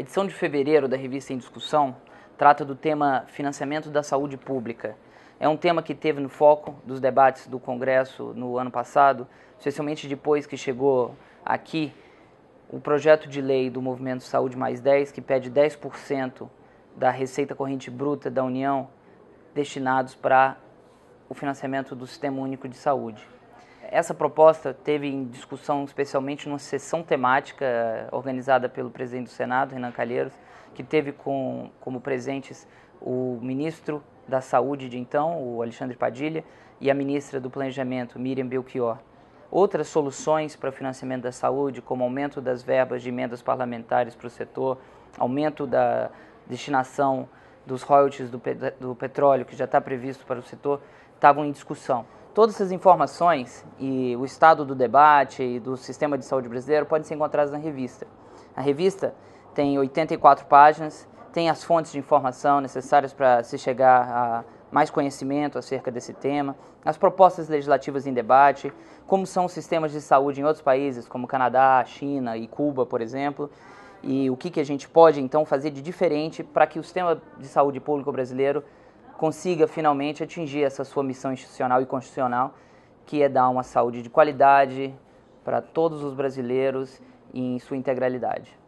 A edição de fevereiro da revista Em Discussão trata do tema financiamento da saúde pública. É um tema que teve no foco dos debates do Congresso no ano passado, especialmente depois que chegou aqui o projeto de lei do Movimento Saúde Mais 10, que pede 10% da receita corrente bruta da União destinados para o financiamento do Sistema Único de Saúde. Essa proposta teve em discussão especialmente numa sessão temática organizada pelo presidente do Senado, Renan Calheiros, que teve com, como presentes o ministro da Saúde de então, o Alexandre Padilha, e a ministra do Planejamento, Miriam Belchior. Outras soluções para o financiamento da saúde, como aumento das verbas de emendas parlamentares para o setor, aumento da destinação dos royalties do, do petróleo, que já está previsto para o setor, estavam em discussão. Todas essas informações e o estado do debate e do sistema de saúde brasileiro podem ser encontradas na revista. A revista tem 84 páginas, tem as fontes de informação necessárias para se chegar a mais conhecimento acerca desse tema, as propostas legislativas em debate, como são os sistemas de saúde em outros países, como Canadá, China e Cuba, por exemplo, e o que, que a gente pode então fazer de diferente para que o sistema de saúde público brasileiro consiga finalmente atingir essa sua missão institucional e constitucional, que é dar uma saúde de qualidade para todos os brasileiros em sua integralidade.